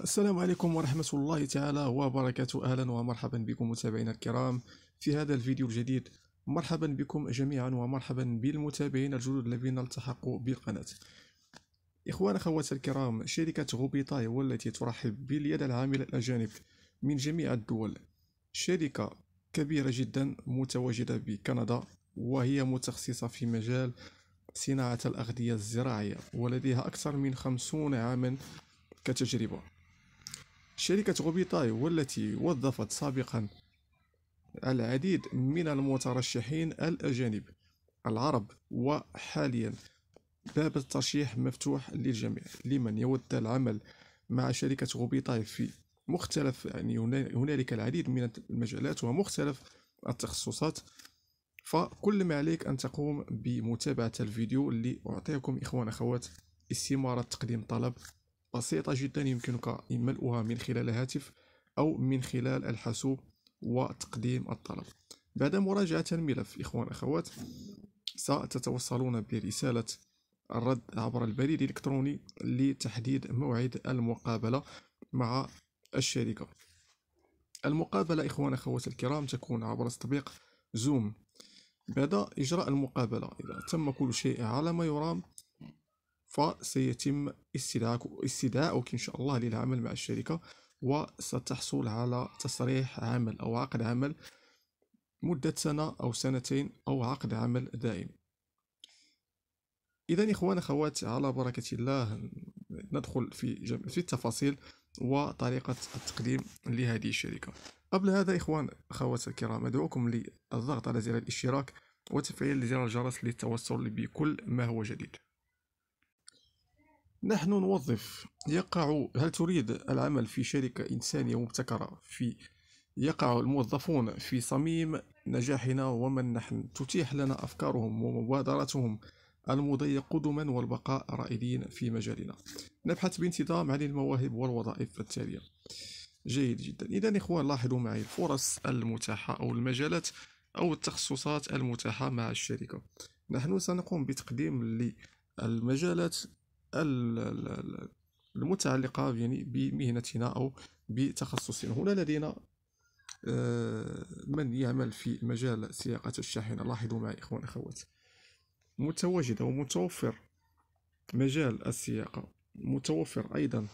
السلام عليكم ورحمة الله تعالى وبركاته أهلا ومرحبا بكم متابعينا الكرام في هذا الفيديو الجديد مرحبا بكم جميعا ومرحبا بالمتابعين الجدد الذين التحقوا بالقناة إخوان أخوات الكرام شركة غوبيطاي والتي ترحب باليد العاملة الأجانب من جميع الدول شركة كبيرة جدا متواجدة بكندا وهي متخصصة في مجال صناعة الأغذية الزراعية ولديها أكثر من خمسون عاما كتجربة شركة غوبيطاي والتي وظفت سابقا العديد من المترشحين الأجانب العرب وحاليا باب الترشيح مفتوح للجميع لمن يود العمل مع شركة غوبيطاي في مختلف يعني هنالك العديد من المجالات ومختلف التخصصات فكل ما عليك أن تقوم بمتابعة الفيديو اللي أعطيكم إخوان أخوات استمارة تقديم طلب بسيطة جدا يمكنك ملؤها من خلال هاتف أو من خلال الحاسوب وتقديم الطلب بعد مراجعة الملف إخوان أخوات ستتوصلون برسالة الرد عبر البريد الإلكتروني لتحديد موعد المقابلة مع الشركة المقابلة إخوان أخوات الكرام تكون عبر تطبيق زوم بعد إجراء المقابلة إذا تم كل شيء على ما يرام فسيتم استدعاءك استدعاءك إن شاء الله للعمل مع الشركة وستحصل على تصريح عمل أو عقد عمل مدة سنة أو سنتين أو عقد عمل دائم إذا إخوان أخوات على بركة الله ندخل في, جم... في التفاصيل وطريقة التقديم لهذه الشركة قبل هذا إخوان أخوات الكرام أدعوكم للضغط على زر الاشتراك وتفعيل زر الجرس للتوصل بكل ما هو جديد نحن نوظف يقع هل تريد العمل في شركة إنسانية مبتكرة في يقع الموظفون في صميم نجاحنا ومن نحن تتيح لنا أفكارهم ومبادراتهم المضي قدما والبقاء رائدين في مجالنا نبحث بانتظام عن المواهب والوظائف التالية جيد جدا إذا إخوان لاحظوا معي الفرص المتاحة أو المجالات أو التخصصات المتاحة مع الشركة نحن سنقوم بتقديم للمجالات المتعلقة يعني بمهنتنا أو بتخصصنا هنا لدينا آه، من يعمل في مجال سياقة الشاحنة لاحظوا معي إخوان أخوات متواجد أو متوفر مجال السياقة متوفر أيضا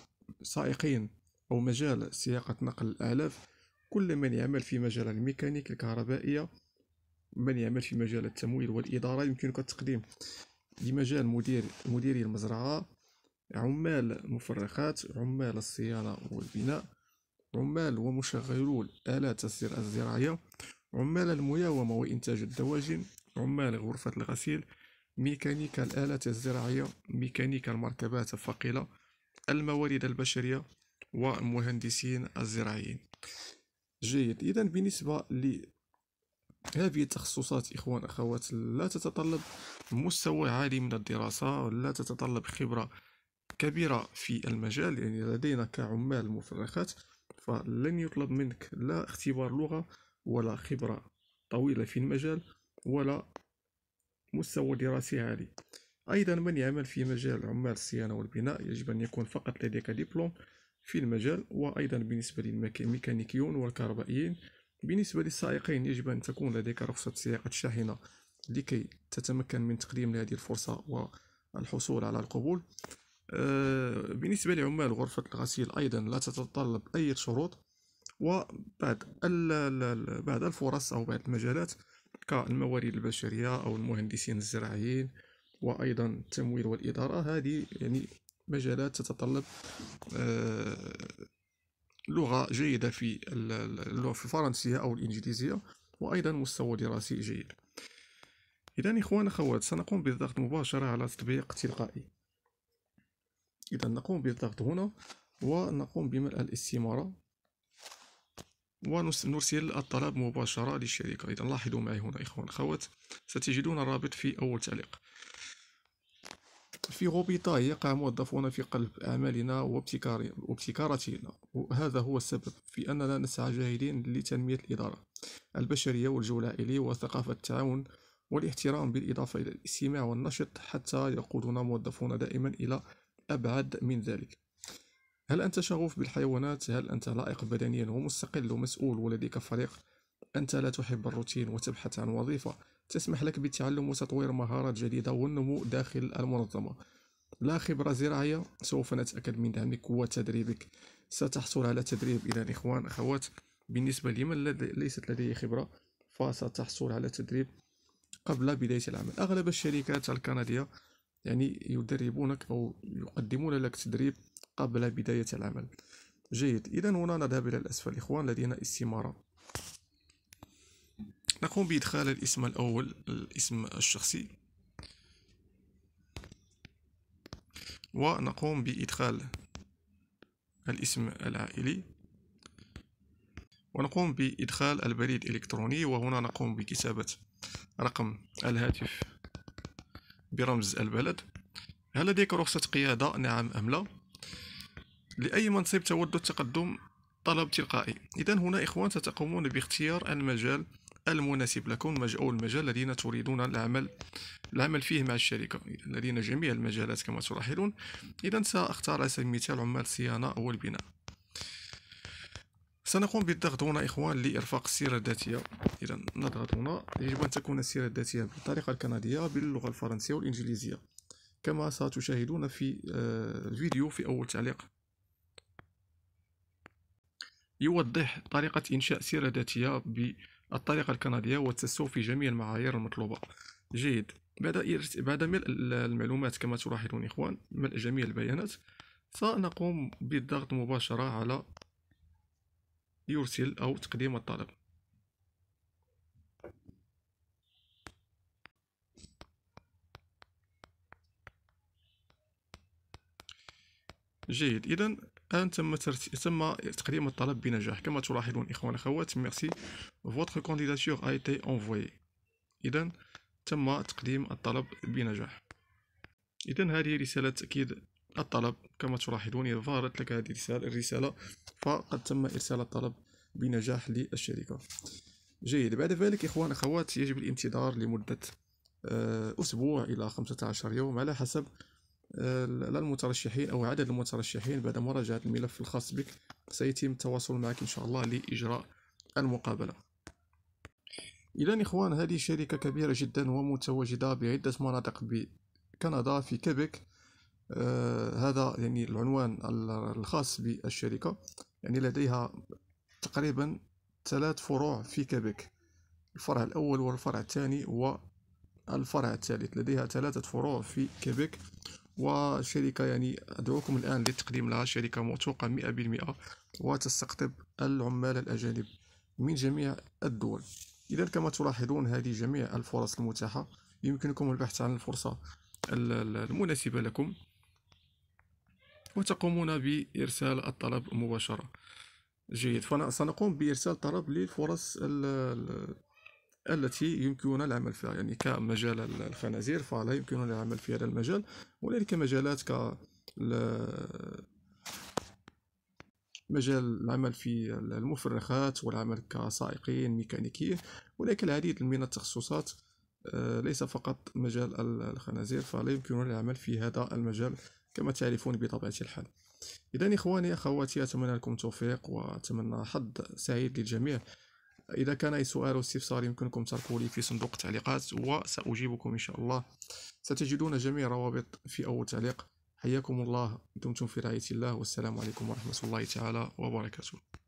سائقين أو مجال سياقة نقل الأعلاف كل من يعمل في مجال الميكانيك الكهربائية من يعمل في مجال التمويل والإدارة يمكنك التقديم لمجال مدير مديري المزرعة عمال مفرخات عمال الصيانة والبناء عمال ومشغلو الآلات الزراعية عمال المياومة وإنتاج الدواجن عمال غرفة الغسيل ميكانيكا الآلات الزراعية ميكانيكا المركبات الثقيلة الموارد البشرية ومهندسين الزراعيين جيد إذا بالنسبة هذه التخصصات إخوان أخوات لا تتطلب مستوى عالي من الدراسة ولا تتطلب خبرة كبيرة في المجال يعني لدينا كعمال مفرخات فلن يطلب منك لا اختبار لغة ولا خبرة طويلة في المجال ولا مستوى دراسي عالي أيضا من يعمل في مجال عمال الصيانة والبناء يجب أن يكون فقط لديك دبلوم في المجال وأيضا بالنسبة للميكانيكيون والكهربائيين بالنسبة للسائقين يجب أن تكون لديك رخصة سياقة شاحنة لكي تتمكن من تقديم هذه الفرصة والحصول على القبول آه، بالنسبة لعمال غرفة الغسيل أيضا لا تتطلب أي شروط وبعد بعد الفرص أو بعد المجالات كالموارد البشرية أو المهندسين الزراعيين وأيضا التمويل والإدارة هذه يعني مجالات تتطلب آه، لغة جيدة في اللغة في الفرنسية أو الإنجليزية وأيضا مستوى دراسي جيد إذا إخوان أخوات سنقوم بالضغط مباشرة على تطبيق تلقائي إذا نقوم بالضغط هنا ونقوم بملء الاستمارة ونرسل الطلب مباشرة للشركة إذا لاحظوا معي هنا إخوان أخوات ستجدون الرابط في أول تعليق في غوبيطا يقع موظفون في قلب أعمالنا وابتكاراتنا وهذا هو السبب في أننا نسعى جاهدين لتنمية الإدارة البشرية والجو العائلي وثقافة التعاون والاحترام بالإضافة إلى الاستماع والنشط حتى يقودنا موظفون دائما إلى أبعد من ذلك هل أنت شغوف بالحيوانات؟ هل أنت لائق بدنيا ومستقل ومسؤول ولديك فريق؟ أنت لا تحب الروتين وتبحث عن وظيفة تسمح لك بتعلم وتطوير مهارات جديدة والنمو داخل المنظمة لا خبرة زراعية سوف نتأكد من دعمك وتدريبك ستحصل على تدريب إلى الإخوان أخوات بالنسبة لمن ليست لديه خبرة فستحصل على تدريب قبل بداية العمل أغلب الشركات الكندية يعني يدربونك أو يقدمون لك تدريب قبل بداية العمل جيد إذا هنا نذهب إلى الأسفل إخوان لدينا استمارة نقوم بإدخال الاسم الأول الاسم الشخصي ونقوم بإدخال الاسم العائلي ونقوم بإدخال البريد الإلكتروني وهنا نقوم بكتابة رقم الهاتف برمز البلد هل لديك رخصة قيادة؟ نعم أم لا؟ لأي منصب تود التقدم طلب تلقائي إذا هنا إخوان ستقومون باختيار المجال المناسب لكم أو المجال الذين تريدون العمل العمل فيه مع الشركة لدينا جميع المجالات كما تلاحظون إذا سأختار على سبيل المثال عمال الصيانة أو البناء سنقوم بالضغط هنا إخوان لإرفاق السيرة الذاتية إذا نضغط هنا يجب أن تكون السيرة الذاتية بالطريقة الكندية باللغة الفرنسية والإنجليزية كما ستشاهدون في آه، الفيديو في أول تعليق يوضح طريقة إنشاء سيرة ذاتية الطريقة الكندية والتسوق في جميع المعايير المطلوبة جيد بعد بعد ملء المعلومات كما تلاحظون إخوان ملء جميع البيانات سنقوم بالضغط مباشرة على يرسل أو تقديم الطلب جيد إذا الآن تم تم تقديم الطلب بنجاح كما تلاحظون إخوان أخوات ميرسي فوتر كانديداتور أي تي اونفوي إذا تم تقديم الطلب بنجاح إذا هذه رسالة تأكيد الطلب كما تلاحظون إذا ظهرت لك هذه الرسالة, الرسالة فقد تم إرسال الطلب بنجاح للشركة جيد بعد ذلك إخوان أخوات يجب الانتظار لمدة آه، أسبوع إلى 15 يوم على حسب للمترشحين المترشحين أو عدد المترشحين بعد مراجعة الملف الخاص بك سيتم التواصل معك إن شاء الله لإجراء المقابلة إذا إخوان هذه شركة كبيرة جدا ومتواجدة بعدة مناطق بكندا في كيبك آه هذا يعني العنوان الخاص بالشركة يعني لديها تقريبا ثلاث فروع في كيبك الفرع الأول والفرع الثاني والفرع الثالث لديها ثلاثة فروع في كيبك وشركة يعني أدعوكم الآن للتقديم لها شركة موثوقة 100% وتستقطب العمال الأجانب من جميع الدول إذا كما تلاحظون هذه جميع الفرص المتاحة يمكنكم البحث عن الفرصة المناسبة لكم وتقومون بإرسال الطلب مباشرة جيد فأنا سنقوم بإرسال طلب للفرص التي يمكننا العمل فيها يعني كمجال الخنازير فلا يمكننا العمل في هذا المجال وذلك مجالات ك مجال العمل في المفرخات والعمل كسائقين ميكانيكيين هناك العديد من التخصصات آه، ليس فقط مجال الخنازير فلا يمكننا العمل في هذا المجال كما تعرفون بطبيعة الحال إذا إخواني أخواتي أتمنى لكم التوفيق وأتمنى حظ سعيد للجميع اذا كان اي سؤال او استفسار يمكنكم تركه لي في صندوق التعليقات وساجيبكم ان شاء الله ستجدون جميع الروابط في اول تعليق حياكم الله دمتم في رعايه الله والسلام عليكم ورحمه الله تعالى وبركاته